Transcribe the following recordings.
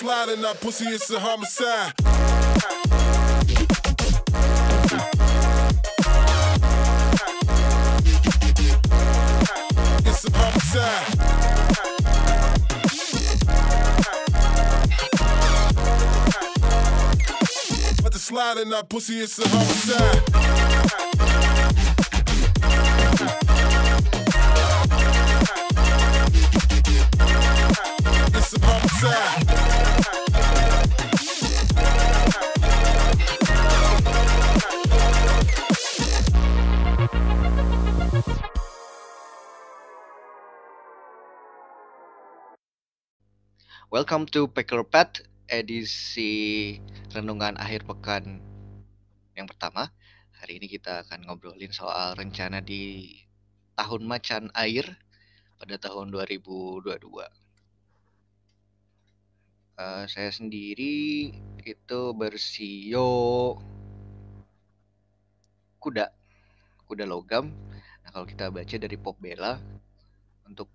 sliding that pussy, it's a homicide. It's a homicide. But the sliding that pussy, it's a homicide. welcome to Packer Pet edisi renungan akhir pekan yang pertama. Hari ini kita akan ngobrolin soal rencana di tahun macan air pada tahun 2022. Uh, eh, saya sendiri itu bersio kuda, kuda logam. Nah, kalau kita baca dari Pop Bella untuk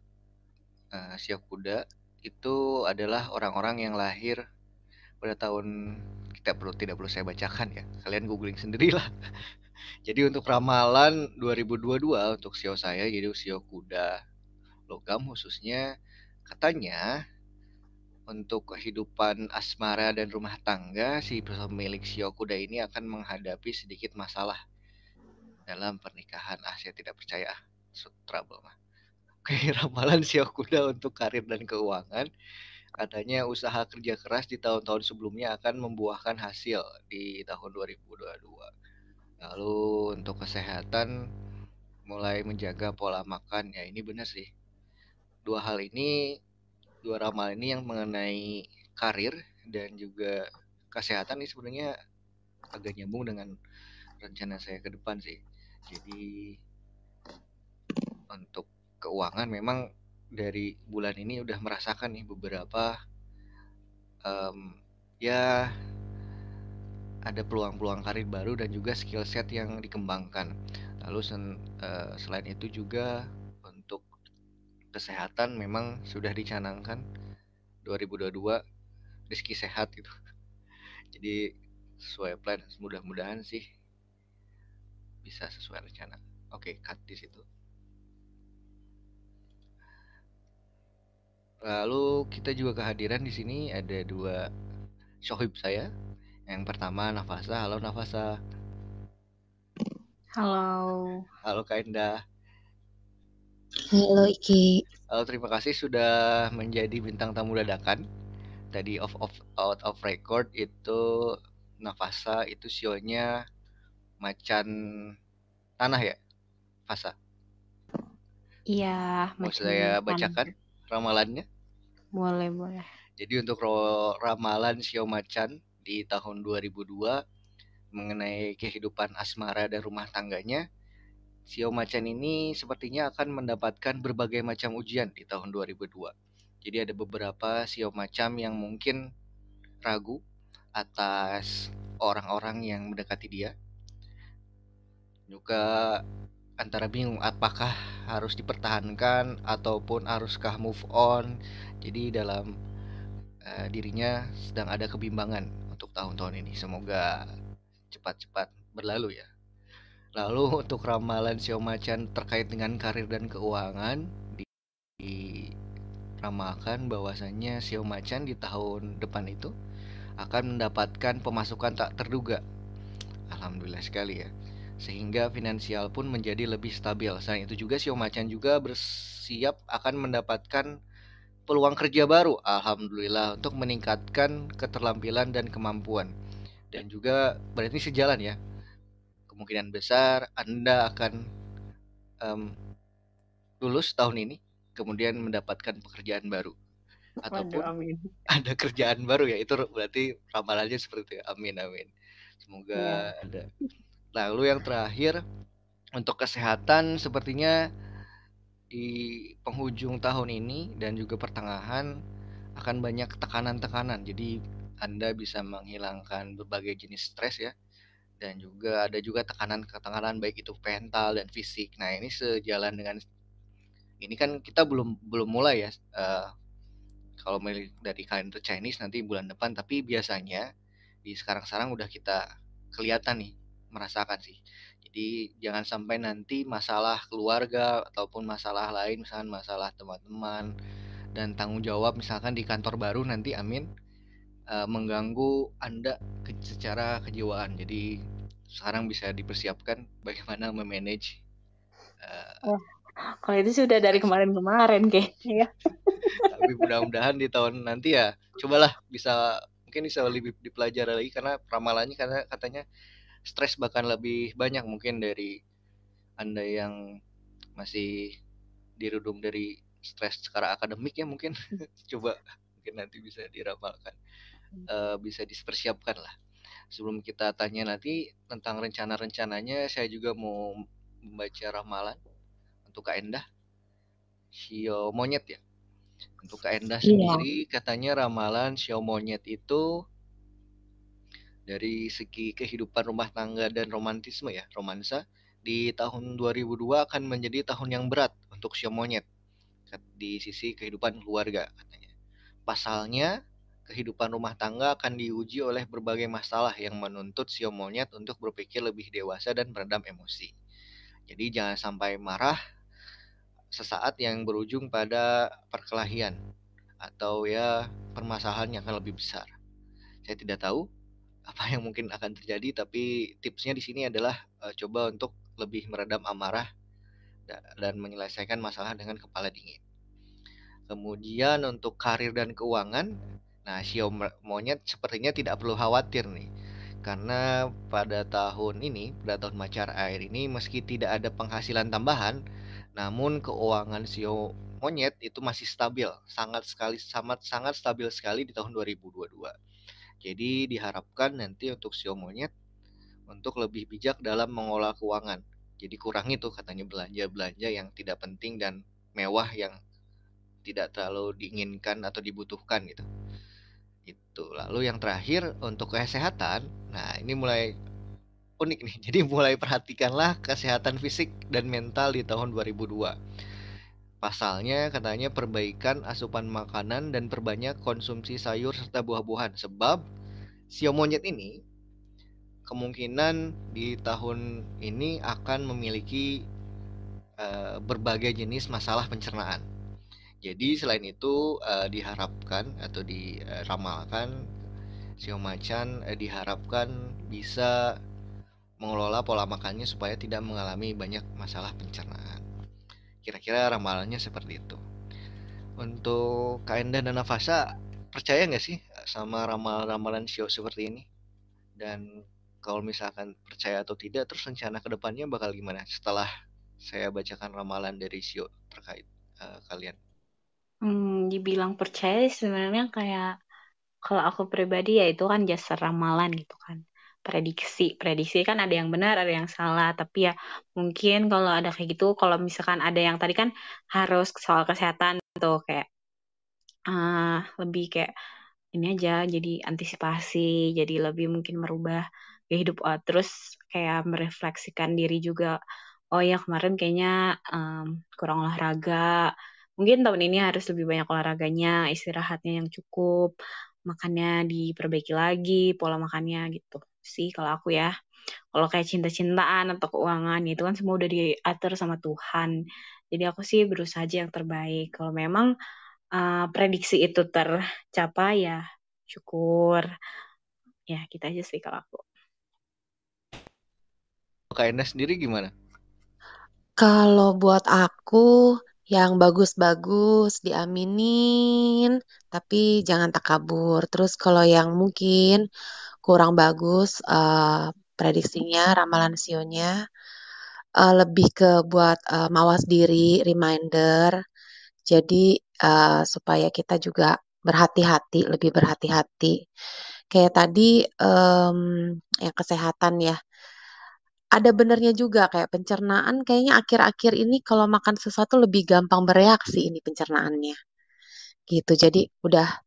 uh, kuda itu adalah orang-orang yang lahir pada tahun kita perlu tidak perlu saya bacakan ya. Kalian googling sendirilah. Jadi untuk ramalan 2022 untuk sio saya jadi sio kuda logam khususnya katanya untuk kehidupan asmara dan rumah tangga si pemilik sio kuda ini akan menghadapi sedikit masalah dalam pernikahan ah saya tidak percaya ah trouble mah Oke, ramalan si Kuda untuk karir dan keuangan. Katanya usaha kerja keras di tahun-tahun sebelumnya akan membuahkan hasil di tahun 2022. Lalu untuk kesehatan mulai menjaga pola makan. Ya ini benar sih. Dua hal ini, dua ramal ini yang mengenai karir dan juga kesehatan ini sebenarnya agak nyambung dengan rencana saya ke depan sih. Jadi untuk keuangan memang dari bulan ini udah merasakan nih beberapa um, ya ada peluang-peluang karir baru dan juga skill set yang dikembangkan. Lalu sen, uh, selain itu juga untuk kesehatan memang sudah dicanangkan 2022 rezeki sehat gitu. Jadi sesuai plan mudah-mudahan sih bisa sesuai rencana. Oke, okay, cut di situ. Lalu kita juga kehadiran di sini ada dua sohib saya. Yang pertama Nafasa. Halo Nafasa. Halo. Halo Kainda. Halo Iki. Halo, terima kasih sudah menjadi bintang tamu dadakan. Tadi off off out of record itu Nafasa itu sionya macan tanah ya? Fasa. Iya, Mau saya bacakan ramalannya? Boleh, boleh. Jadi untuk ramalan siomacan di tahun 2002 mengenai kehidupan asmara dan rumah tangganya, siomacan ini sepertinya akan mendapatkan berbagai macam ujian di tahun 2002. Jadi ada beberapa Xiao yang mungkin ragu atas orang-orang yang mendekati dia. Juga antara bingung apakah harus dipertahankan ataupun haruskah move on jadi dalam uh, dirinya sedang ada kebimbangan untuk tahun-tahun ini. Semoga cepat-cepat berlalu ya. Lalu untuk ramalan Sio terkait dengan karir dan keuangan di, diramalkan bahwasannya Sio di tahun depan itu akan mendapatkan pemasukan tak terduga. Alhamdulillah sekali ya. Sehingga finansial pun menjadi lebih stabil. Selain itu juga Sio juga bersiap akan mendapatkan peluang kerja baru, alhamdulillah untuk meningkatkan keterampilan dan kemampuan. Dan juga berarti sejalan ya. Kemungkinan besar Anda akan um, lulus tahun ini, kemudian mendapatkan pekerjaan baru ataupun Waduh, amin. ada kerjaan baru ya itu berarti ramalannya seperti itu. Ya. amin amin semoga ya. ada lalu yang terakhir untuk kesehatan sepertinya di penghujung tahun ini dan juga pertengahan akan banyak tekanan-tekanan. Jadi Anda bisa menghilangkan berbagai jenis stres ya. Dan juga ada juga tekanan-tekanan baik itu mental dan fisik. Nah, ini sejalan dengan ini kan kita belum belum mulai ya uh, kalau dari kalender Chinese nanti bulan depan tapi biasanya di sekarang-sekarang udah kita kelihatan nih merasakan sih jadi jangan sampai nanti masalah keluarga ataupun masalah lain misalkan masalah teman-teman dan tanggung jawab misalkan di kantor baru nanti amin uh, mengganggu Anda ke secara kejiwaan. Jadi sekarang bisa dipersiapkan bagaimana memanage uh, kalau itu sudah dari kemarin-kemarin kayaknya ya. Tapi mudah-mudahan di tahun nanti ya cobalah bisa mungkin bisa lebih dipelajari lagi karena ramalannya karena katanya stres bahkan lebih banyak mungkin dari anda yang masih dirudung dari stres secara akademik ya mungkin coba mungkin nanti bisa diramalkan uh, bisa dipersiapkan lah sebelum kita tanya nanti tentang rencana-rencananya saya juga mau membaca ramalan untuk Kak Endah Sio Monyet ya untuk Kak Endah iya. sendiri yeah. katanya ramalan Sio Monyet itu dari segi kehidupan rumah tangga dan romantisme ya, romansa di tahun 2002 akan menjadi tahun yang berat untuk si Monyet di sisi kehidupan keluarga katanya. Pasalnya, kehidupan rumah tangga akan diuji oleh berbagai masalah yang menuntut si Monyet untuk berpikir lebih dewasa dan meredam emosi. Jadi jangan sampai marah sesaat yang berujung pada perkelahian atau ya permasalahan yang akan lebih besar. Saya tidak tahu apa yang mungkin akan terjadi tapi tipsnya di sini adalah uh, coba untuk lebih meredam amarah dan menyelesaikan masalah dengan kepala dingin. Kemudian untuk karir dan keuangan, nah Sio monyet sepertinya tidak perlu khawatir nih. Karena pada tahun ini, pada tahun macar air ini meski tidak ada penghasilan tambahan, namun keuangan Sio monyet itu masih stabil, sangat sekali sangat sangat stabil sekali di tahun 2022 jadi diharapkan nanti untuk sio monyet untuk lebih bijak dalam mengolah keuangan. Jadi kurang itu katanya belanja-belanja yang tidak penting dan mewah yang tidak terlalu diinginkan atau dibutuhkan gitu. Itu. Lalu yang terakhir untuk kesehatan. Nah, ini mulai unik nih. Jadi mulai perhatikanlah kesehatan fisik dan mental di tahun 2002 Pasalnya katanya perbaikan asupan makanan dan perbanyak konsumsi sayur serta buah-buahan sebab sio monyet ini kemungkinan di tahun ini akan memiliki uh, berbagai jenis masalah pencernaan. Jadi selain itu uh, diharapkan atau diramalkan sio macan uh, diharapkan bisa mengelola pola makannya supaya tidak mengalami banyak masalah pencernaan. Kira-kira ramalannya seperti itu. Untuk Kainda dan Nafasa, percaya nggak sih sama ramalan-ramalan show seperti ini? Dan kalau misalkan percaya atau tidak, terus rencana kedepannya bakal gimana setelah saya bacakan ramalan dari Sio terkait uh, kalian? Hmm, dibilang percaya sebenarnya kayak kalau aku pribadi ya itu kan jasa ramalan gitu kan prediksi. Prediksi kan ada yang benar, ada yang salah. Tapi ya mungkin kalau ada kayak gitu, kalau misalkan ada yang tadi kan harus soal kesehatan tuh kayak uh, lebih kayak ini aja jadi antisipasi, jadi lebih mungkin merubah ya hidup uh, eh, terus kayak merefleksikan diri juga. Oh ya kemarin kayaknya um, kurang olahraga. Mungkin tahun ini harus lebih banyak olahraganya, istirahatnya yang cukup, makannya diperbaiki lagi, pola makannya gitu sih kalau aku ya. Kalau kayak cinta-cintaan atau keuangan itu kan semua udah diatur sama Tuhan. Jadi aku sih berusaha aja yang terbaik. Kalau memang uh, prediksi itu tercapai ya syukur. Ya kita gitu aja sih kalau aku. Kak Enda sendiri gimana? Kalau buat aku yang bagus-bagus diaminin, tapi jangan takabur. Terus kalau yang mungkin kurang bagus uh, prediksinya, ramalan sionya. Uh, eh, lebih ke buat uh, mawas diri, reminder. Jadi uh, supaya kita juga berhati-hati, lebih berhati-hati. Kayak tadi um, yang kesehatan ya. Ada benernya juga kayak pencernaan kayaknya akhir-akhir ini kalau makan sesuatu lebih gampang bereaksi ini pencernaannya. Gitu. Jadi udah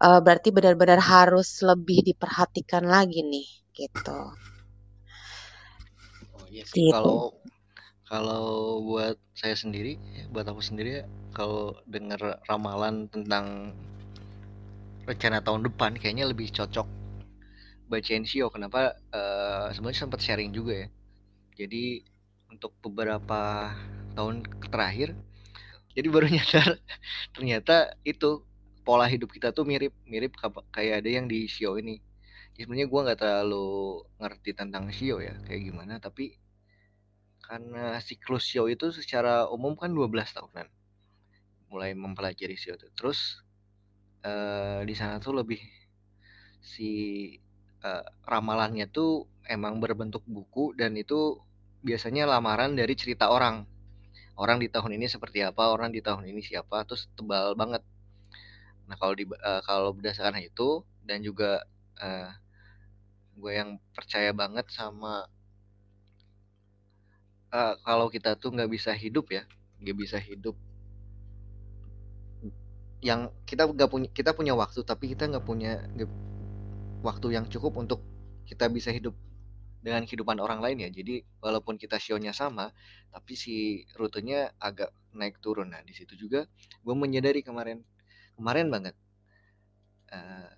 uh, berarti benar-benar harus lebih diperhatikan lagi nih gitu. Oh iya sih gitu. kalau kalau buat saya sendiri, buat aku sendiri ya, kalau dengar ramalan tentang rencana tahun depan kayaknya lebih cocok bacain Sio. Kenapa? Uh, Sebenarnya sempat sharing juga ya. Jadi untuk beberapa tahun terakhir, jadi baru nyadar ternyata itu pola hidup kita tuh mirip mirip kayak ada yang di shio ini ya sebenarnya gue nggak terlalu ngerti tentang shio ya kayak gimana tapi karena siklus shio itu secara umum kan 12 tahunan mulai mempelajari shio itu terus uh, di sana tuh lebih si uh, ramalannya tuh emang berbentuk buku dan itu biasanya lamaran dari cerita orang orang di tahun ini seperti apa orang di tahun ini siapa terus tebal banget Nah kalau di uh, kalau berdasarkan itu dan juga uh, gue yang percaya banget sama uh, kalau kita tuh nggak bisa hidup ya, nggak bisa hidup yang kita nggak punya kita punya waktu tapi kita nggak punya gak, waktu yang cukup untuk kita bisa hidup dengan kehidupan orang lain ya. Jadi walaupun kita sionya sama, tapi si rutenya agak naik turun. Nah di situ juga gue menyadari kemarin kemarin banget uh,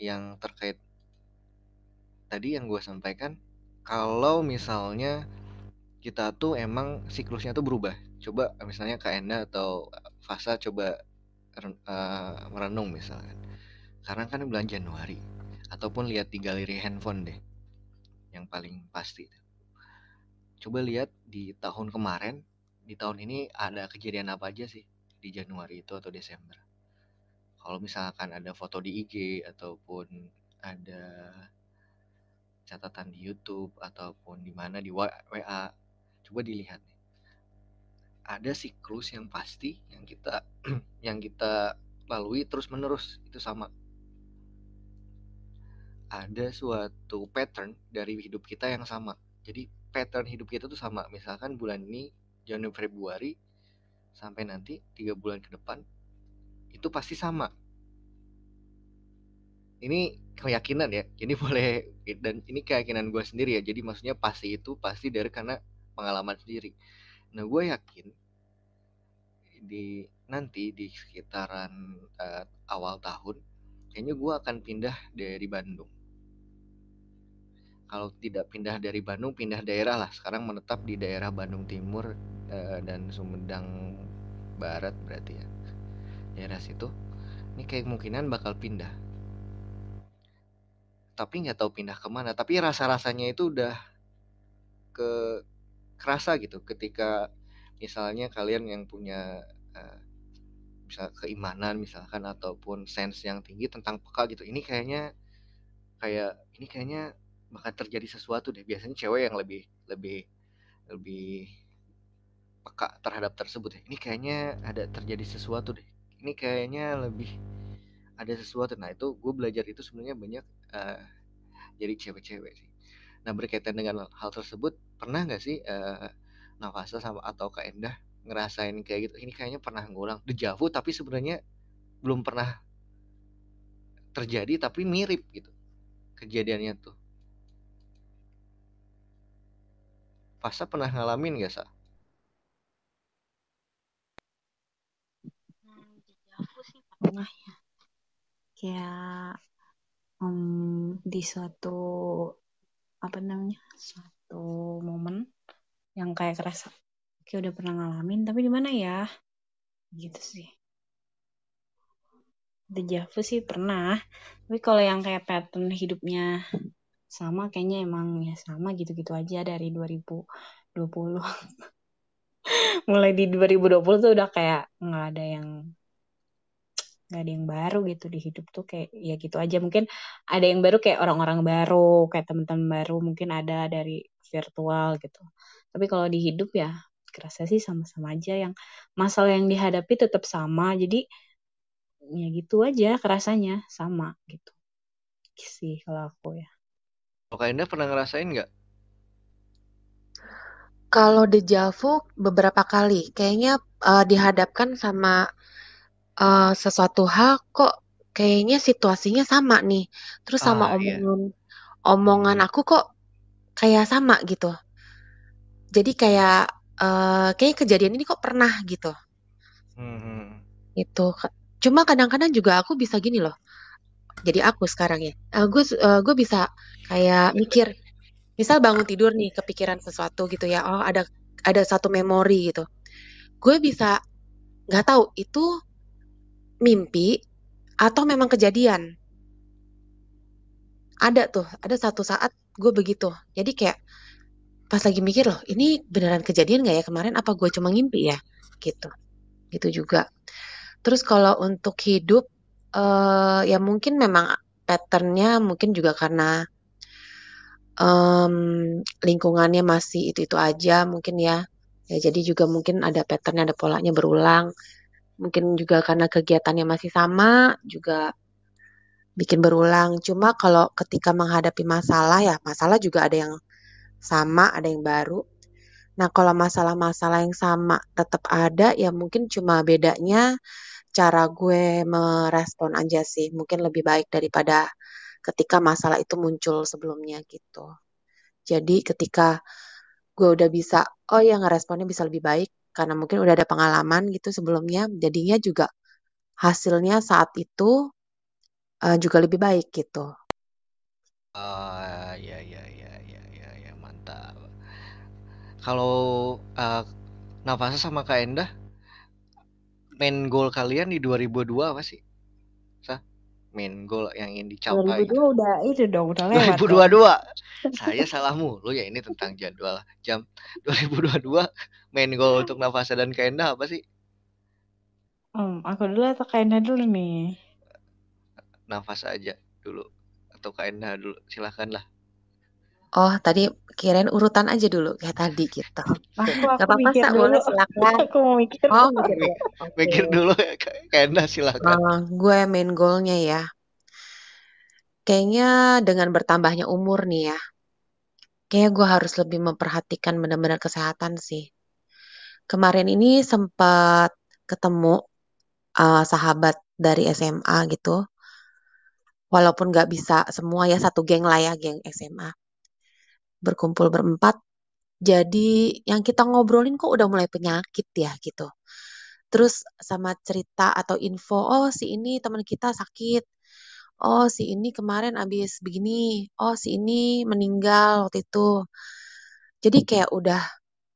yang terkait tadi yang gue sampaikan kalau misalnya kita tuh emang siklusnya tuh berubah coba misalnya ke Enda atau eh, Fasa coba uh, merenung misalnya. karena kan bulan Januari ataupun lihat di galeri handphone deh yang paling pasti coba lihat di tahun kemarin di tahun ini ada kejadian apa aja sih di Januari itu atau Desember kalau misalkan ada foto di IG ataupun ada catatan di YouTube ataupun di mana di WA coba dilihat nih ada siklus yang pasti yang kita yang kita lalui terus menerus itu sama ada suatu pattern dari hidup kita yang sama jadi pattern hidup kita tuh sama misalkan bulan ini Januari Februari sampai nanti tiga bulan ke depan itu pasti sama ini keyakinan ya ini boleh dan ini keyakinan gue sendiri ya jadi maksudnya pasti itu pasti dari karena pengalaman sendiri nah gue yakin di nanti di sekitaran uh, awal tahun kayaknya gue akan pindah dari Bandung kalau tidak pindah dari Bandung pindah daerah lah sekarang menetap di daerah Bandung Timur uh, dan Sumedang Barat berarti ya daerah situ ini kayak kemungkinan bakal pindah tapi nggak tahu pindah kemana tapi rasa rasanya itu udah ke kerasa gitu ketika misalnya kalian yang punya uh, misal keimanan misalkan ataupun sense yang tinggi tentang peka gitu ini kayaknya kayak ini kayaknya bakal terjadi sesuatu deh biasanya cewek yang lebih lebih lebih peka terhadap tersebut ya ini kayaknya ada terjadi sesuatu deh ini kayaknya lebih ada sesuatu nah itu gue belajar itu sebenarnya banyak uh, jadi cewek-cewek sih nah berkaitan dengan hal tersebut pernah nggak sih uh, Nafasa sama atau Kak Endah ngerasain kayak gitu ini kayaknya pernah ngulang dejavu tapi sebenarnya belum pernah terjadi tapi mirip gitu kejadiannya tuh Fasa pernah ngalamin gak sa? Hmm, dejavu sih pernah ya kayak um, di suatu apa namanya suatu momen yang kayak kerasa kayak udah pernah ngalamin tapi di mana ya gitu sih dejavu sih pernah tapi kalau yang kayak pattern hidupnya sama kayaknya emang ya sama gitu-gitu aja dari 2020 mulai di 2020 tuh udah kayak nggak ada yang nggak ada yang baru gitu di hidup tuh kayak ya gitu aja mungkin ada yang baru kayak orang-orang baru kayak teman-teman baru mungkin ada dari virtual gitu tapi kalau di hidup ya kerasa sih sama-sama aja yang masalah yang dihadapi tetap sama jadi ya gitu aja kerasanya sama gitu, gitu sih kalau aku ya Oke, Anda pernah ngerasain nggak? Kalau di dejavu beberapa kali, kayaknya uh, dihadapkan sama uh, sesuatu hal kok kayaknya situasinya sama nih, terus sama Ah, iya. omongan omongan aku kok kayak sama gitu. Jadi kayak, uh, eh, kayaknya kejadian ini kok pernah gitu. Mmm, hmm Gitu, cuma kadang-kadang juga aku bisa gini loh, jadi aku sekarang ya, uh, eh, gue uh, gue bisa kayak mikir, misal bangun tidur nih kepikiran sesuatu gitu ya, oh ada ada satu memori gitu. Gue bisa nggak tahu itu Mimpi atau memang kejadian? Ada tuh, ada satu saat gue begitu. Jadi kayak pas lagi mikir loh, ini beneran kejadian gak ya kemarin? Apa gue cuma ngimpi ya? Gitu, gitu juga. Terus kalau untuk hidup, uh, ya mungkin memang patternnya mungkin juga karena um, lingkungannya masih itu-itu aja mungkin ya. Ya jadi juga mungkin ada patternnya, ada polanya berulang mungkin juga karena kegiatannya masih sama juga bikin berulang cuma kalau ketika menghadapi masalah ya masalah juga ada yang sama ada yang baru nah kalau masalah-masalah yang sama tetap ada ya mungkin cuma bedanya cara gue merespon aja sih mungkin lebih baik daripada ketika masalah itu muncul sebelumnya gitu jadi ketika gue udah bisa oh ya ngeresponnya bisa lebih baik karena mungkin udah ada pengalaman gitu sebelumnya jadinya juga hasilnya saat itu uh, juga lebih baik gitu. Uh, ya ya ya ya ya ya mantap. Kalau uh, eh, Navasa sama Kak Endah main goal kalian di 2002 apa sih? main goal yang ingin dicapai 2002 gitu. udah itu dong udah lewat 2022 saya salah mulu ya ini tentang jadwal jam 2022 main goal untuk Nafasa dan Kenda apa sih hmm, aku dulu atau Kenda dulu nih Nafasa aja dulu atau Kenda dulu silakan lah Oh tadi kirain urutan aja dulu kayak tadi gitu. Gak apa-apa sak boleh silakan. Aku mau mikir. Oh mikir, okay. mikir dulu kayaknya silakan. Uh, gue main goalnya ya. Kayaknya dengan bertambahnya umur nih ya, kayak gue harus lebih memperhatikan benar-benar kesehatan sih. Kemarin ini sempat ketemu uh, sahabat dari SMA gitu, walaupun gak bisa semua ya satu geng lah ya geng SMA berkumpul berempat. Jadi yang kita ngobrolin kok udah mulai penyakit ya gitu. Terus sama cerita atau info, oh si ini teman kita sakit, oh si ini kemarin abis begini, oh si ini meninggal waktu itu. Jadi kayak udah,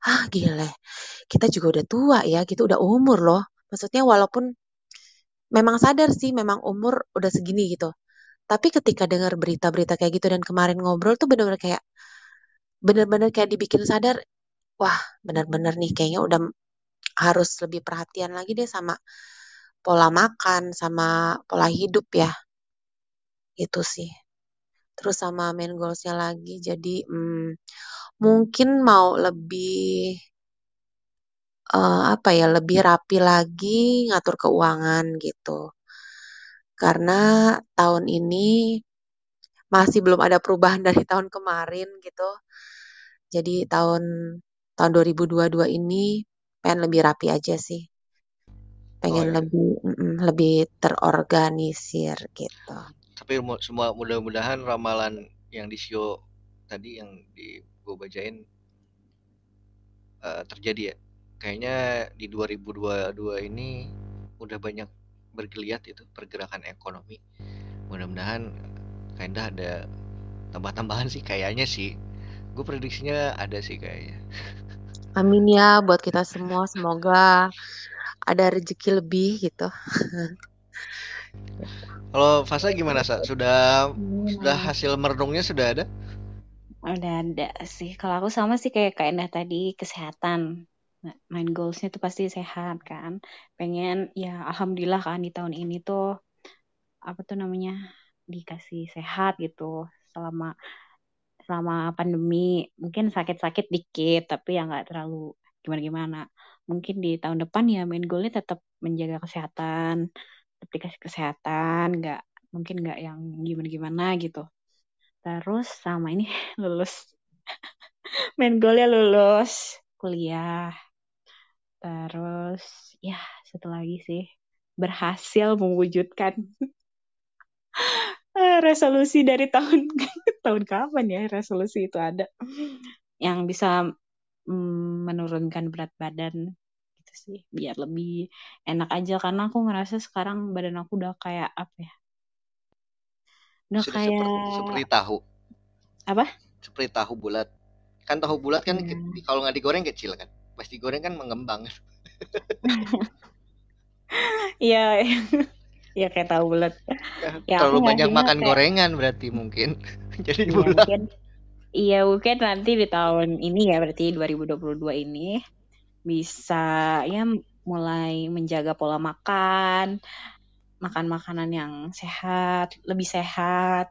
ah gile, ya, kita juga udah tua ya, gitu udah umur loh. Maksudnya walaupun memang sadar sih, memang umur udah segini gitu. Tapi ketika dengar berita-berita kayak gitu dan kemarin ngobrol tuh bener-bener kayak, bener-bener kayak dibikin sadar, wah bener-bener nih kayaknya udah harus lebih perhatian lagi deh sama pola makan sama pola hidup ya. Itu sih. Terus sama main goalsnya lagi jadi, mmm, hmm, mungkin mau lebih uh, apa ya, lebih rapi lagi ngatur keuangan gitu. Karena tahun ini masih belum ada perubahan dari tahun kemarin gitu. Jadi tahun tahun 2022 ini pengen lebih rapi aja sih. Oh, pengen ya. lebih lebih terorganisir gitu tapi semua mudah-mudahan ramalan yang di Sio tadi yang di gue bacain uh, terjadi ya kayaknya di 2022 ini udah banyak bergeliat itu pergerakan ekonomi mudah-mudahan eh, kayaknya ada tambah-tambahan sih kayaknya sih gue prediksinya ada sih kayaknya amin ya buat kita semua semoga ada rezeki lebih gitu Kalau Fasa gimana sa? Sudah hmm. sudah hasil merenungnya sudah ada? Udah ada sih. Kalau aku sama sih kayak Kak Endah tadi kesehatan. Main goalsnya tuh pasti sehat kan. Pengen ya alhamdulillah kan di tahun ini tuh apa tuh namanya dikasih sehat gitu selama selama pandemi mungkin sakit-sakit dikit tapi ya nggak terlalu gimana-gimana mungkin di tahun depan ya main goalnya tetap menjaga kesehatan aplikasi kesehatan nggak mungkin nggak yang gimana gimana gitu terus sama ini lulus main golnya lulus kuliah terus ya satu lagi sih berhasil mewujudkan resolusi dari tahun tahun kapan ya resolusi itu ada yang bisa mm, menurunkan berat badan gitu sih biar lebih enak aja karena aku ngerasa sekarang badan aku udah kayak apa ya udah Sudah kayak seperti, seperti tahu apa seperti tahu bulat kan tahu bulat kan hmm. kalau nggak digoreng kecil kan pas digoreng kan mengembang iya ya kayak tahu bulat ya, ya terlalu banyak makan kayak... gorengan berarti mungkin jadi ya, bulat mungkin Iya mungkin nanti di tahun ini ya berarti 2022 ini bisa ya mulai menjaga pola makan, makan makanan yang sehat, lebih sehat,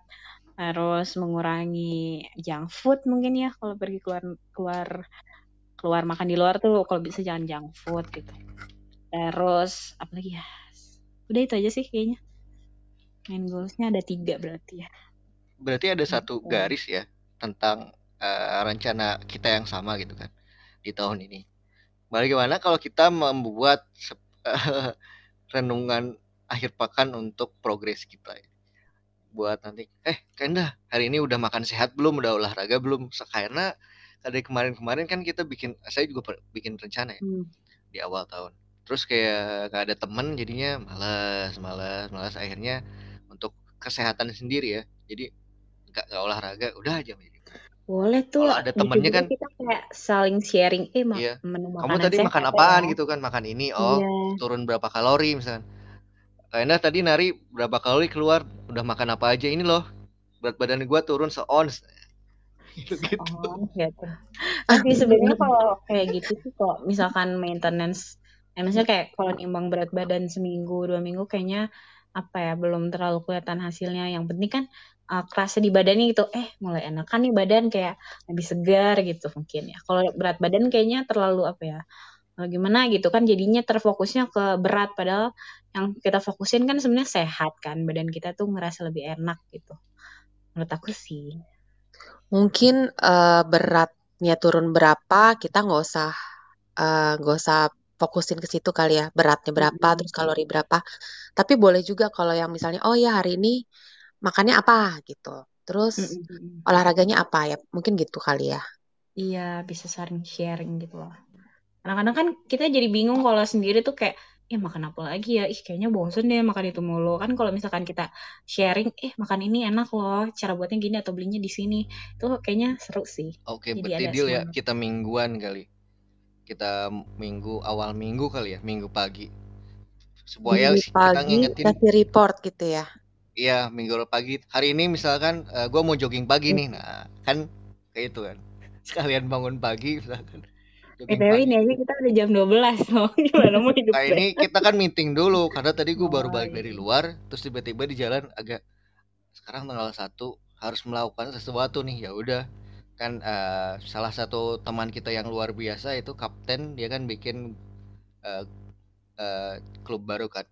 terus mengurangi junk food mungkin ya kalau pergi keluar keluar keluar makan di luar tuh kalau bisa jangan junk food gitu. Terus apa lagi ya? Udah itu aja sih kayaknya. Main goalsnya ada tiga berarti ya. Berarti ada gitu. satu garis ya tentang uh, rencana kita yang sama gitu kan di tahun ini bagaimana kalau kita membuat renungan akhir pekan untuk progres kita buat nanti eh kenda hari ini udah makan sehat belum udah olahraga belum karena dari kemarin-kemarin kan kita bikin saya juga bikin rencana ya hmm. di awal tahun terus kayak gak ada temen jadinya malas malas malas akhirnya untuk kesehatan sendiri ya jadi nggak olahraga udah aja jadi boleh tuh. Kalau ada temennya kan kita kayak saling sharing eh ma iya. menu makanan. Kamu tadi makan apaan ya. gitu kan? Makan ini. Iya. Oh, iya. turun berapa kalori misalkan. Karena tadi nari berapa kalori keluar, udah makan apa aja ini loh. Berat badan gue turun seons. Gitu, gitu. gitu. Tapi sebenarnya kalau kayak gitu sih kok misalkan maintenance, eh, maksudnya kayak kalau imbang berat badan seminggu dua minggu kayaknya apa ya belum terlalu kelihatan hasilnya. Yang penting kan uh, kerasa di badannya gitu eh mulai enakan nih badan kayak lebih segar gitu mungkin ya kalau berat badan kayaknya terlalu apa ya eh, gimana gitu kan jadinya terfokusnya ke berat padahal yang kita fokusin kan sebenarnya sehat kan badan kita tuh ngerasa lebih enak gitu menurut aku sih mungkin uh, beratnya turun berapa kita nggak usah nggak uh, usah fokusin ke situ kali ya beratnya berapa mm -hmm. terus kalori berapa tapi boleh juga kalau yang misalnya oh ya hari ini makannya apa gitu. Terus mm -hmm. olahraganya apa ya? Mungkin gitu kali ya. Iya, bisa sharing sharing gitu loh. Kadang-kadang kan kita jadi bingung kalau sendiri tuh kayak ya makan apa lagi ya? Ih, kayaknya bosen deh makan itu mulu. Kan kalau misalkan kita sharing, eh makan ini enak loh, cara buatnya gini atau belinya di sini. Itu kayaknya seru sih. Oke, okay, berarti deal ya kita mingguan kali. Kita minggu awal minggu kali ya, minggu pagi. Supaya minggu pagi, kita ngingetin kasih report gitu ya. Iya minggu lalu pagi. Hari ini misalkan uh, eh, gue mau jogging pagi nih, nah kan kayak itu kan. Sekalian bangun pagi misalkan. PTW ini aja kita udah jam 12 loh. Gimana mau hidup? Nah, ya? ini kita kan meeting dulu karena tadi gue baru balik oh, dari iya. luar, terus tiba-tiba di jalan agak sekarang tanggal satu harus melakukan sesuatu nih. Ya udah kan uh, salah satu teman kita yang luar biasa itu kapten dia kan bikin uh, uh, klub baru kan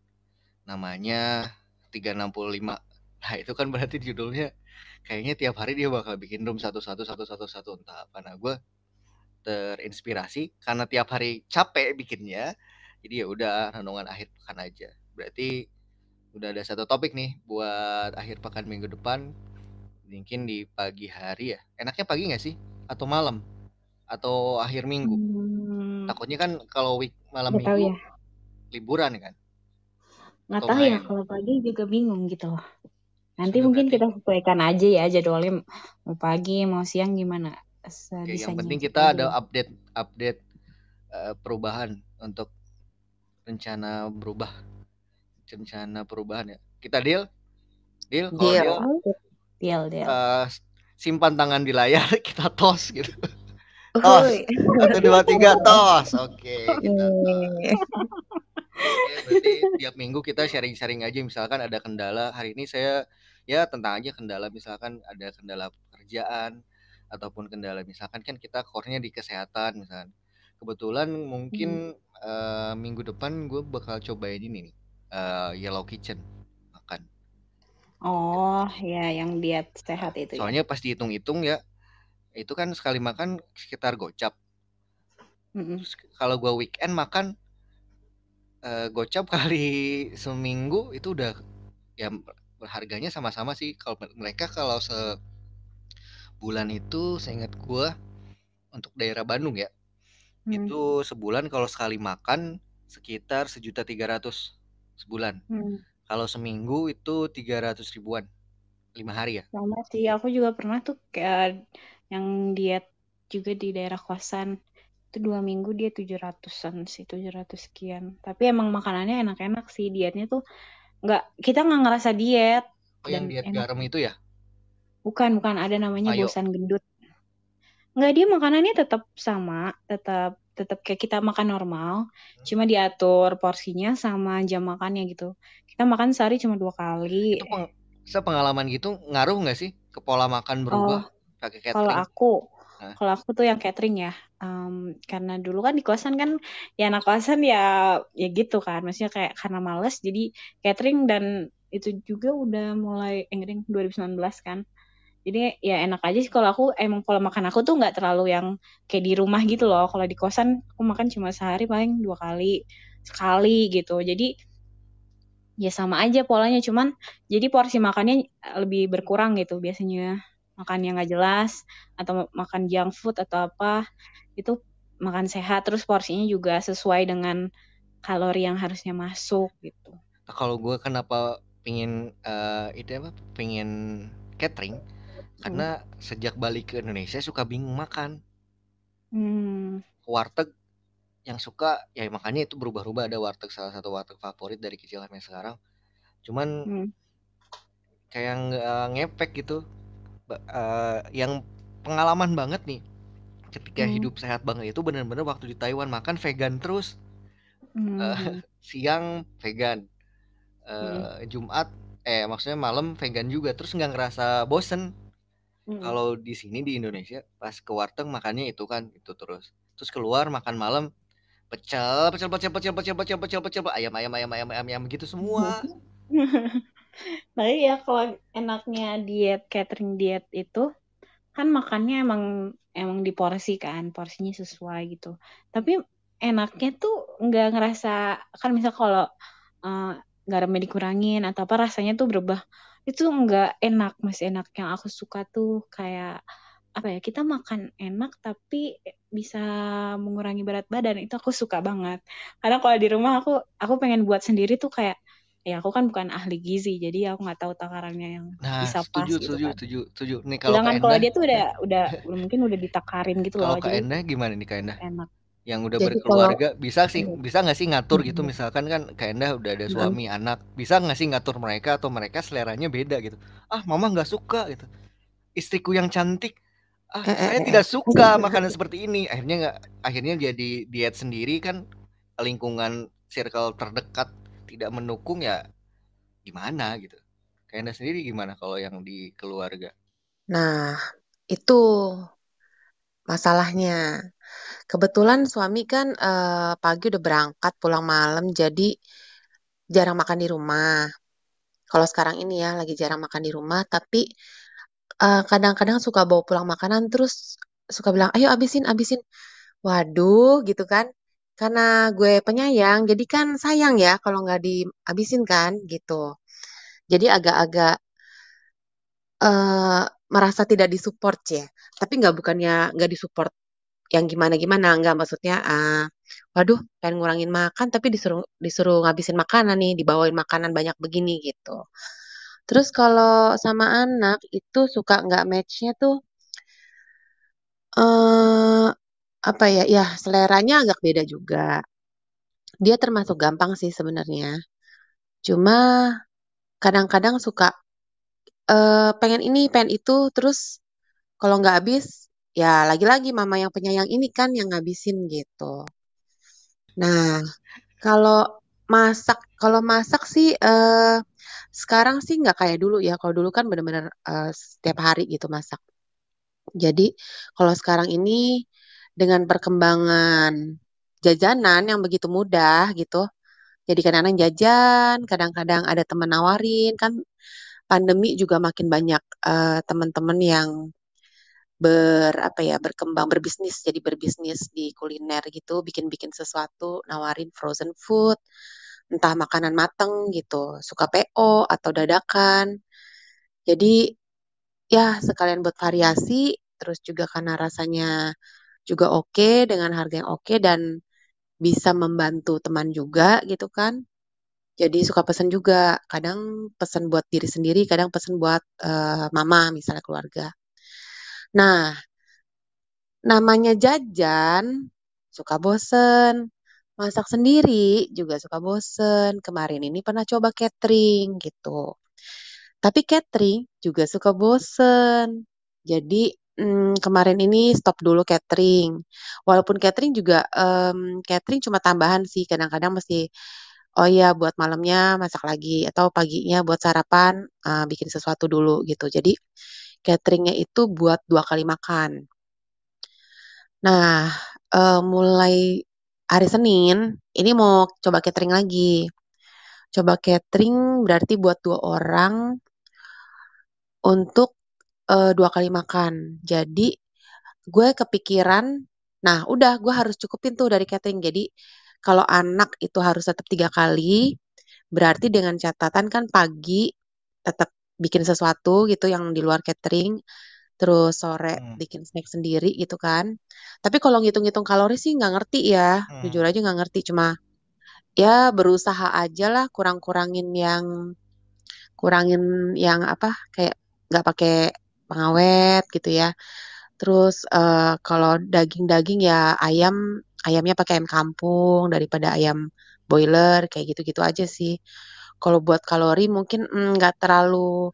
namanya 365. Nah, itu kan berarti judulnya kayaknya tiap hari dia bakal bikin room satu satu satu satu satu entah apa. Nah, gue terinspirasi karena tiap hari capek bikinnya. Jadi ya udah renungan akhir pekan aja. Berarti udah ada satu topik nih buat akhir pekan minggu depan. Mungkin di pagi hari ya. Enaknya pagi nggak sih? Atau malam? Atau akhir minggu? Hmm. Takutnya kan kalau week malam Betul minggu ya. liburan kan nggak tahu ya kalau pagi juga bingung gitu loh. Nanti Sudah mungkin kita sesuaikan aja ya jadwalnya mau pagi mau siang gimana. Oke, yang penting gitu kita ada update update uh, perubahan untuk rencana berubah rencana perubahan ya. Kita deal deal deal deal deal, deal. Uh, simpan tangan di layar kita tos gitu. Tos. Satu dua tiga tos. Oke. Okay, Iya, berarti tiap minggu kita sharing-sharing aja misalkan ada kendala. Hari ini saya ya tentang aja kendala misalkan ada kendala pekerjaan ataupun kendala misalkan kan kita core-nya di kesehatan misalkan. Kebetulan mungkin hmm. uh, minggu depan gue bakal cobain ini nih. Uh, Yellow Kitchen makan. Oh, ya yang diet sehat itu. Ya? Soalnya ya? pas dihitung-hitung ya itu kan sekali makan sekitar gocap. -hmm. Kalau gue weekend makan uh, gocap kali seminggu itu udah ya harganya sama-sama sih kalau mereka kalau sebulan itu saya ingat gue untuk daerah Bandung ya hmm. itu sebulan kalau sekali makan sekitar sejuta tiga ratus sebulan hmm. kalau seminggu itu tiga ratus ribuan lima hari ya sama sih aku juga pernah tuh kayak yang diet juga di daerah kosan itu dua minggu dia tujuh ratusan sih tujuh ratus sekian tapi emang makanannya enak-enak sih dietnya tuh nggak kita nggak ngerasa diet oh, yang diet enak. garam itu ya bukan bukan ada namanya Ayo. bosan gendut nggak dia makanannya tetap sama tetap tetap kayak kita makan normal hmm. cuma diatur porsinya sama jam makannya gitu kita makan sehari cuma dua kali itu peng sepengalaman gitu ngaruh nggak sih ke pola makan berubah oh, kalau aku kalau aku tuh yang catering ya, um, karena dulu kan di kosan kan, ya anak kosan ya ya gitu kan, maksudnya kayak karena males jadi catering dan itu juga udah mulai enggak eh, 2019 kan. Jadi ya enak aja sih kalau aku emang pola makan aku tuh nggak terlalu yang kayak di rumah gitu loh. Kalau di kosan aku makan cuma sehari paling dua kali sekali gitu. Jadi ya sama aja polanya cuman jadi porsi makannya eh, lebih berkurang gitu biasanya makan yang gak jelas atau makan junk food atau apa itu makan sehat terus porsinya juga sesuai dengan kalori yang harusnya masuk gitu. Nah, kalau gue kenapa pengen uh, eh, itu apa pengen catering hmm. karena hmm. sejak balik ke Indonesia suka bingung makan. Hmm. Warteg yang suka ya makanya itu berubah-ubah ada warteg salah satu warteg favorit dari kecil sampai sekarang. Cuman hmm. kayak nggak eh, ngepek gitu uh, yang pengalaman banget nih ketika hmm. hidup sehat banget itu benar-benar waktu di Taiwan makan vegan terus hmm. uh, siang vegan uh, hmm. Eh, Jumat eh maksudnya malam vegan juga terus nggak ngerasa bosen hmm. kalau di sini di Indonesia pas ke warteg makannya itu kan itu terus terus keluar makan malam pecel pecel pecel pecel pecel pecel pecel pecel ayam ayam ayam ayam ayam, ayam gitu semua tapi ya kalau enaknya diet catering diet itu kan makannya emang emang diporsi kan porsinya sesuai gitu tapi enaknya tuh nggak ngerasa kan misal kalau uh, eh, garamnya dikurangin atau apa rasanya tuh berubah itu nggak enak masih enak yang aku suka tuh kayak apa ya kita makan enak tapi bisa mengurangi berat badan itu aku suka banget karena kalau di rumah aku aku pengen buat sendiri tuh kayak ya aku kan bukan ahli gizi jadi aku nggak tahu takarannya yang nah, bisa setuju, pas setuju, gitu kan. setuju setuju nih kalau Endah, kalau dia tuh udah udah mungkin udah ditakarin gitu kalau loh kalau Endah gimana nih Kak Enda enak yang udah jadi berkeluarga kalau, bisa sih iya. bisa nggak sih ngatur gitu misalkan kan ke Endah udah ada suami hmm. anak bisa nggak sih ngatur mereka atau mereka seleranya beda gitu ah mama nggak suka gitu istriku yang cantik ah eh, eh, saya eh, tidak suka makanan seperti ini akhirnya nggak akhirnya jadi diet sendiri kan lingkungan circle terdekat tidak mendukung ya gimana gitu. Kayak Anda sendiri gimana kalau yang di keluarga? Nah, itu masalahnya. Kebetulan suami kan eh, pagi udah berangkat pulang malam jadi jarang makan di rumah. Kalau sekarang ini ya lagi jarang makan di rumah tapi kadang eh, kadang-kadang suka bawa pulang makanan terus suka bilang ayo abisin abisin. Waduh gitu kan. Karena gue penyayang, jadi kan sayang ya kalau nggak dihabisin kan, gitu. Jadi agak-agak uh, merasa tidak disupport ya. Tapi nggak bukannya nggak disupport yang gimana-gimana, nggak maksudnya, uh, waduh, pengen ngurangin makan, tapi disuruh disuruh ngabisin makanan nih, dibawain makanan banyak begini gitu. Terus kalau sama anak itu suka nggak matchnya tuh uh, apa ya, ya seleranya agak beda juga. Dia termasuk gampang sih sebenarnya. Cuma kadang-kadang suka, uh, pengen ini, pengen itu, terus kalau nggak habis, ya lagi-lagi mama yang penyayang ini kan yang ngabisin gitu. Nah, kalau masak kalau masak sih, uh, sekarang sih nggak kayak dulu ya, kalau dulu kan benar-benar uh, eh, setiap hari gitu masak. Jadi kalau sekarang ini dengan perkembangan jajanan yang begitu mudah gitu. Jadi kadang-kadang jajan, kadang-kadang ada teman nawarin kan pandemi juga makin banyak uh, teman-teman yang ber apa ya berkembang berbisnis jadi berbisnis di kuliner gitu bikin-bikin sesuatu nawarin frozen food entah makanan mateng gitu suka PO atau dadakan jadi ya sekalian buat variasi terus juga karena rasanya juga oke dengan harga yang oke dan bisa membantu teman juga gitu kan jadi suka pesan juga kadang pesan buat diri sendiri kadang pesan buat uh, mama misalnya keluarga nah namanya jajan suka bosen masak sendiri juga suka bosen kemarin ini pernah coba catering gitu tapi catering juga suka bosen jadi hmm, kemarin ini stop dulu catering. Walaupun catering juga, um, catering cuma tambahan sih, kadang-kadang mesti, oh iya buat malamnya masak lagi atau paginya buat sarapan, uh, bikin sesuatu dulu gitu. Jadi, cateringnya itu buat dua kali makan. Nah, uh, mulai hari Senin, ini mau coba catering lagi. Coba catering berarti buat dua orang untuk uh, dua kali makan. Jadi, gue kepikiran, nah udah gue harus cukupin tuh dari catering. Jadi, kalau anak itu harus tetap tiga kali, berarti dengan catatan kan pagi tetap bikin sesuatu gitu yang di luar catering, terus sore hmm. bikin snack sendiri gitu kan. Tapi kalau ngitung-ngitung kalori sih nggak ngerti ya, hmm. jujur aja nggak ngerti, cuma ya berusaha aja lah kurang-kurangin yang kurangin yang apa, kayak nggak pakai pengawet gitu ya. Terus uh, kalau daging-daging ya ayam ayamnya pakai ayam kampung daripada ayam boiler kayak gitu-gitu aja sih. Kalau buat kalori mungkin hmm, nggak mm, terlalu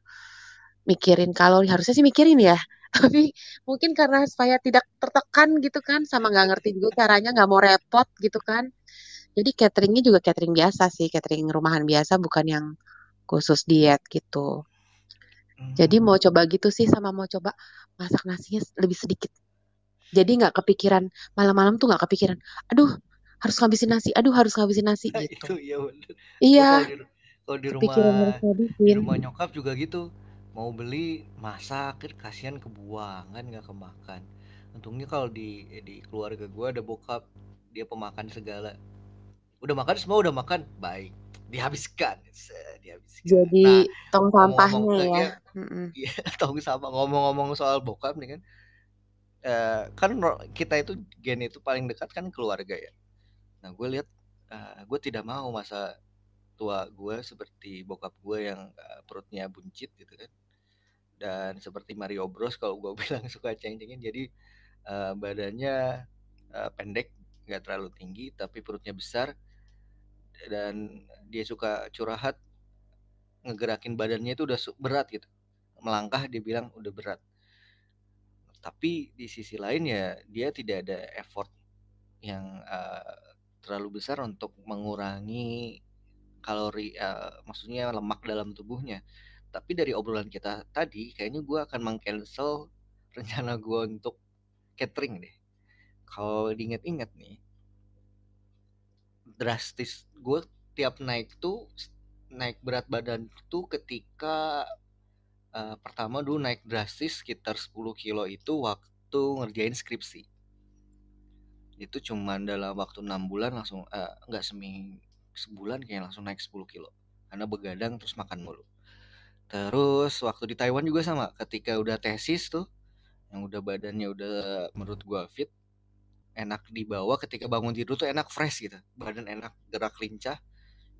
mikirin kalori harusnya sih mikirin ya tapi mungkin karena supaya tidak tertekan gitu kan sama nggak ngerti juga caranya nggak mau repot gitu kan jadi cateringnya juga catering biasa sih catering rumahan biasa bukan yang khusus diet gitu jadi hmm. mau coba gitu sih sama mau coba masak nasinya lebih sedikit. Jadi nggak kepikiran malam-malam tuh nggak kepikiran. Aduh harus ngabisin nasi. Aduh harus ngabisin nasi nah, gitu. Itu, ya iya. iya. Kalau di, rumah di rumah nyokap juga gitu. Mau beli masak kan kasihan kebuangan nggak kemakan. Untungnya kalau di di keluarga gue ada bokap dia pemakan segala. Udah makan semua udah makan baik dihabiskan dihabiskan jadi nah, tong sampahnya ya, ya tong sampah ngomong-ngomong soal bokap nih kan uh, kan kita itu gen itu paling dekat kan keluarga ya nah gue lihat uh, gue tidak mau masa tua gue seperti bokap gue yang uh, perutnya buncit gitu kan dan seperti Mario Bros kalau gue bilang suka ceng-cengin jadi uh, badannya uh, pendek nggak terlalu tinggi tapi perutnya besar dan dia suka curhat ngegerakin badannya itu udah berat gitu melangkah dia bilang udah berat tapi di sisi lain ya dia tidak ada effort yang uh, terlalu besar untuk mengurangi kalori uh, maksudnya lemak dalam tubuhnya tapi dari obrolan kita tadi kayaknya gue akan mengcancel rencana gue untuk catering deh kalau diinget-inget nih drastis gue tiap naik tuh naik berat badan tuh ketika uh, pertama dulu naik drastis sekitar 10 kilo itu waktu ngerjain skripsi itu cuma dalam waktu enam bulan langsung uh, eh, seminggu sebulan kayak langsung naik 10 kilo karena begadang terus makan mulu terus waktu di Taiwan juga sama ketika udah tesis tuh yang udah badannya udah menurut gue fit enak dibawa ketika bangun tidur tuh enak fresh gitu badan enak gerak lincah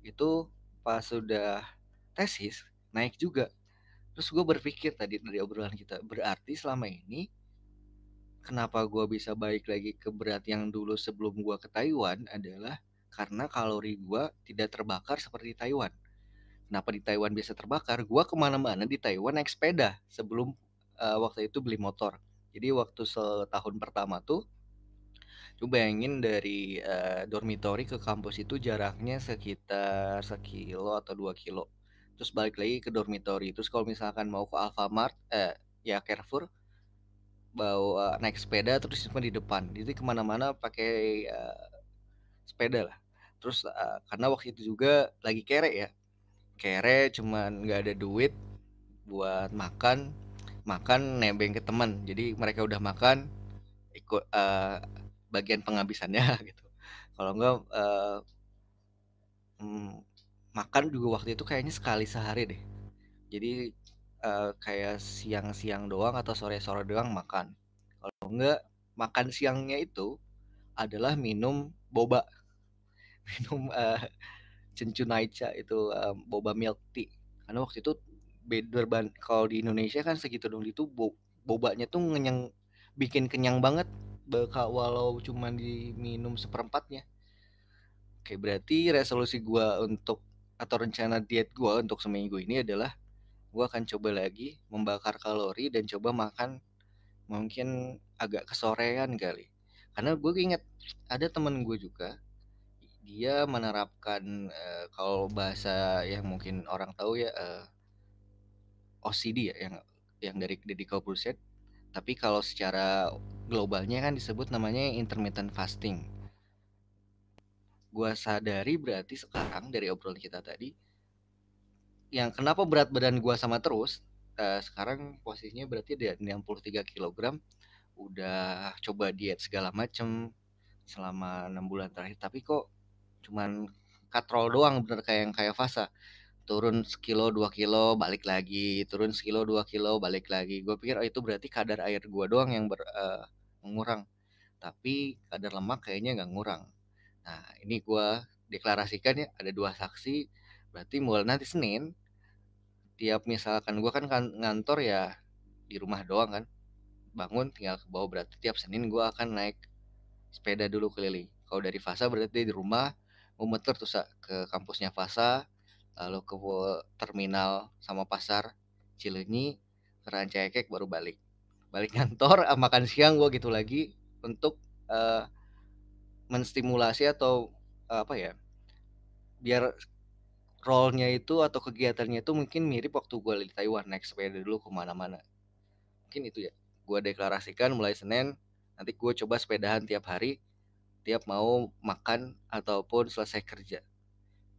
itu pas sudah tesis naik juga terus gue berpikir tadi dari obrolan kita berarti selama ini kenapa gue bisa balik lagi ke berat yang dulu sebelum gue ke Taiwan adalah karena kalori gue tidak terbakar seperti Taiwan kenapa di Taiwan bisa terbakar gue kemana-mana di Taiwan naik sepeda sebelum uh, waktu itu beli motor jadi waktu setahun pertama tuh Coba bayangin dari, uh, dormitory ke kampus itu jaraknya sekitar sekilo atau dua kilo terus balik lagi ke dormitory. Terus kalau misalkan mau ke Alfamart eh, ya Carrefour, bawa naik sepeda terus cuma di depan. Jadi kemana mana pakai pakai, sepeda lah Terus, uh, karena waktu itu juga lagi kere ya, kere cuman nggak ada duit buat makan, makan nebeng ke teman. Jadi mereka udah makan, ikut uh, bagian penghabisannya gitu kalau enggak uh, hmm, makan juga waktu itu kayaknya sekali sehari deh jadi uh, kayak siang-siang doang atau sore-sore doang makan kalau enggak makan siangnya itu adalah minum boba minum uh, eh, cencunaica itu uh, boba milk tea karena waktu itu berban kalau di Indonesia kan segitu dong itu bo bobanya tuh ngenyang bikin kenyang banget bakal walau cuma diminum seperempatnya oke berarti resolusi gue untuk atau rencana diet gue untuk seminggu ini adalah gue akan coba lagi membakar kalori dan coba makan mungkin agak kesorean kali karena gue ingat ada temen gue juga dia menerapkan uh, kalau bahasa yang mungkin orang tahu ya uh, eh, OCD ya yang yang dari Deddy tapi kalau secara globalnya kan disebut namanya intermittent fasting. Gua sadari berarti sekarang dari obrolan kita tadi yang kenapa berat badan gua sama terus uh, sekarang posisinya berarti di 63 kg udah coba diet segala macem selama enam bulan terakhir tapi kok cuman katrol doang bener kayak yang kayak Fasa turun sekilo dua kilo balik lagi turun sekilo dua kilo balik lagi gue pikir oh, itu berarti kadar air gue doang yang ber, uh, mengurang tapi kadar lemak kayaknya nggak ngurang nah ini gue deklarasikan ya ada dua saksi berarti mulai nanti Senin tiap misalkan gue kan, kan ngantor ya di rumah doang kan bangun tinggal ke bawah berarti tiap Senin gue akan naik sepeda dulu keliling kalau dari Fasa berarti di rumah mau muter tuh ke kampusnya Fasa lalu ke terminal sama pasar Cilenyi ke kek baru balik balik kantor makan siang gue gitu lagi untuk uh, menstimulasi atau uh, apa ya biar role-nya itu atau kegiatannya itu mungkin mirip waktu gue di Taiwan naik sepeda dulu kemana-mana mungkin itu ya gue deklarasikan mulai Senin nanti gue coba sepedahan tiap hari tiap mau makan ataupun selesai kerja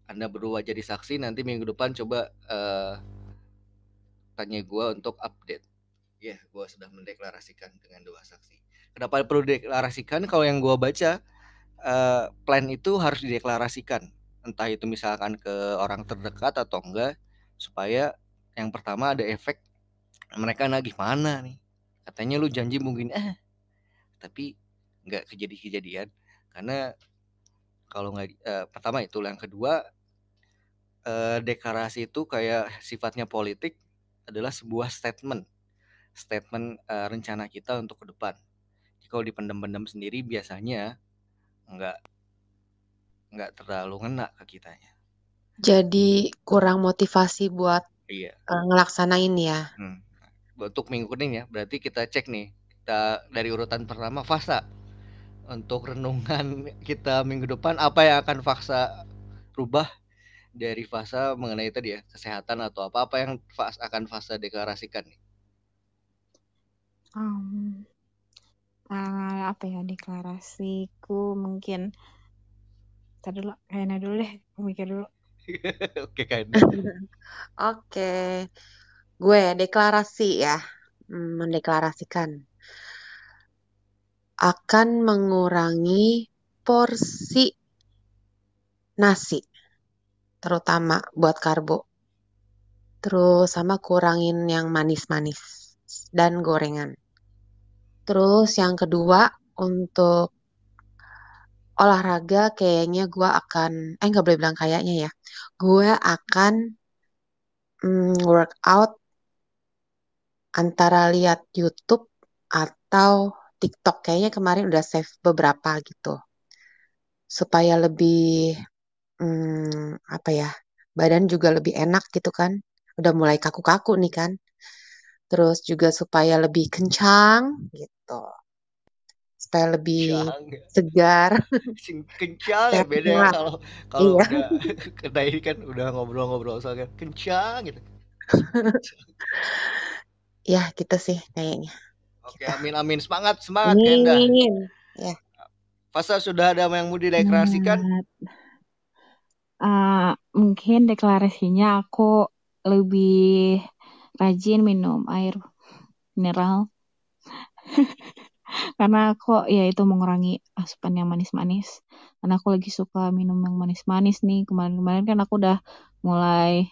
anda berdua jadi saksi nanti minggu depan coba uh, tanya gue untuk update. Ya, yeah, gue sudah mendeklarasikan dengan dua saksi. Kenapa perlu deklarasikan? Kalau yang gue baca, uh, plan itu harus dideklarasikan. Entah itu misalkan ke orang terdekat atau enggak, supaya yang pertama ada efek mereka nagih mana nih. Katanya lu janji mungkin eh, tapi nggak kejadian kejadian karena kalau nggak uh, pertama itu yang kedua eh, deklarasi itu kayak sifatnya politik adalah sebuah statement, statement eh, rencana kita untuk ke depan. Jadi kalau dipendem-pendem sendiri biasanya nggak nggak terlalu ngena ke kitanya. Jadi gitu. kurang motivasi buat iya. eh, ngelaksanain ya. Hmm. Untuk minggu kuning ya, berarti kita cek nih kita dari urutan pertama fasa untuk renungan kita minggu depan apa yang akan faksa rubah dari fase mengenai tadi ya kesehatan atau apa apa yang fase akan fase deklarasikan nih? Um, uh, apa ya deklarasiku mungkin Tadi dulu kayaknya dulu deh mikir dulu. Oke kayaknya. Oke, gue deklarasi ya mm, mendeklarasikan akan mengurangi porsi nasi terutama buat karbo. Terus sama kurangin yang manis-manis dan gorengan. Terus yang kedua untuk olahraga kayaknya gue akan, eh nggak boleh bilang kayaknya ya, gue akan mm, workout antara lihat YouTube atau TikTok. Kayaknya kemarin udah save beberapa gitu supaya lebih hmm, apa ya, badan juga lebih enak gitu kan, udah mulai kaku-kaku nih kan. Terus juga supaya lebih kencang gitu, supaya lebih Kencang ya. segar, kencang ya beda ya kalau kalau iya. udah kena ini kan udah ngobrol-ngobrol soalnya kan, kencang gitu. Ya gitu sih kayaknya, Oke, kita. Gitu. amin amin. Semangat semangat Amin, ya. fasa sudah ada yang mau Semangat. direkreasikan? Eh, mungkin deklarasinya aku lebih rajin minum air mineral karena aku ya itu mengurangi asupan yang manis-manis karena aku lagi suka minum yang manis-manis nih kemarin-kemarin kan aku udah mulai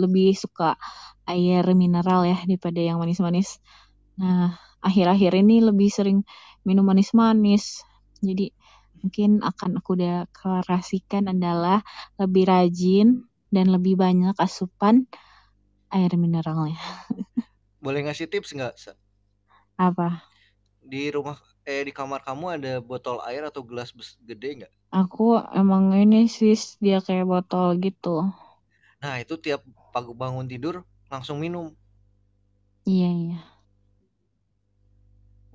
lebih suka air mineral ya daripada yang manis-manis nah akhir-akhir ini lebih sering minum manis-manis jadi mungkin akan aku deklarasikan adalah lebih rajin dan lebih banyak asupan air mineralnya. Boleh ngasih tips nggak? Apa? Di rumah eh di kamar kamu ada botol air atau gelas gede nggak? Aku emang ini sis dia kayak botol gitu. Nah itu tiap pagi bangun tidur langsung minum. Iya iya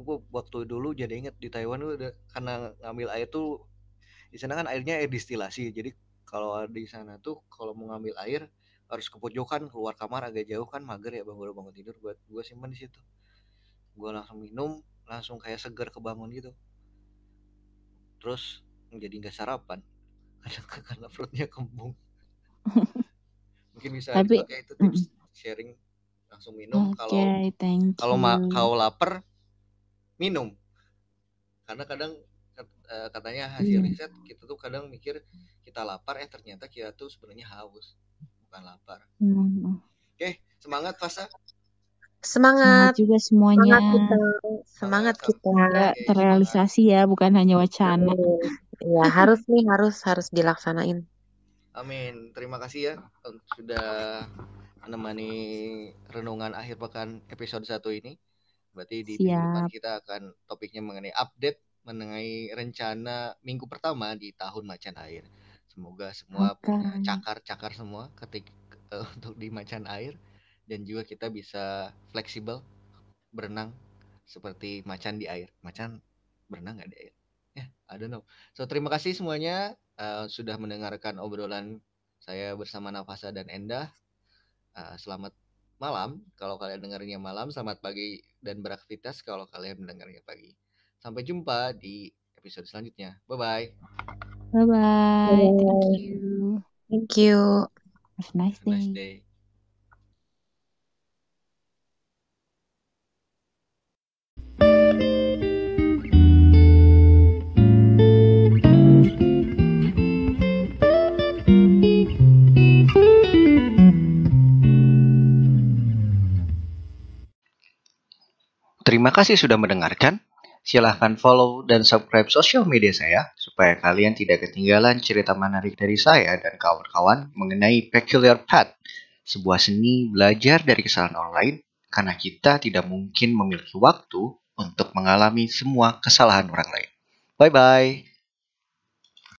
gue waktu dulu jadi inget di Taiwan gue karena ngambil air tuh di sana kan airnya air distilasi jadi kalau di sana tuh kalau mau ngambil air harus ke pojokan keluar kamar agak jauh kan mager ya bangun bangun tidur buat gue simpan di situ gue langsung minum langsung kayak segar kebangun gitu terus jadi nggak sarapan karena karena perutnya kembung mungkin bisa Tapi, dipakai itu tips sharing langsung minum okay, kalau kalau mau kalau lapar minum karena kadang eh, katanya hasil iya. riset kita tuh kadang mikir kita lapar eh ternyata kita tuh sebenarnya haus bukan lapar hmm. oke semangat Fasa semangat, semangat juga semuanya semangat kita semangat kita nggak terrealisasi ya bukan hanya wacana ya harus nih harus harus dilaksanain amin terima kasih ya sudah menemani renungan akhir pekan episode satu ini Berarti di Siap. depan kita akan topiknya mengenai update mengenai rencana minggu pertama di tahun macan air. Semoga semua okay. punya cakar-cakar semua ketik uh, untuk di macan air dan juga kita bisa fleksibel berenang seperti macan di air. Macan berenang nggak di air? Ya, yeah, I don't know. So terima kasih semuanya uh, sudah mendengarkan obrolan saya bersama Nafasa dan Endah. Uh, selamat malam kalau kalian dengarnya malam, selamat pagi dan beraktivitas kalau kalian mendengarnya pagi. Sampai jumpa di episode selanjutnya. Bye bye. Bye bye. Thank you. Thank you. Have a nice day. nice day. Terima kasih sudah mendengarkan. Silahkan follow dan subscribe sosial media saya supaya kalian tidak ketinggalan cerita menarik dari saya dan kawan-kawan mengenai Peculiar Path, sebuah seni belajar dari kesalahan orang lain karena kita tidak mungkin memiliki waktu untuk mengalami semua kesalahan orang lain. Bye-bye.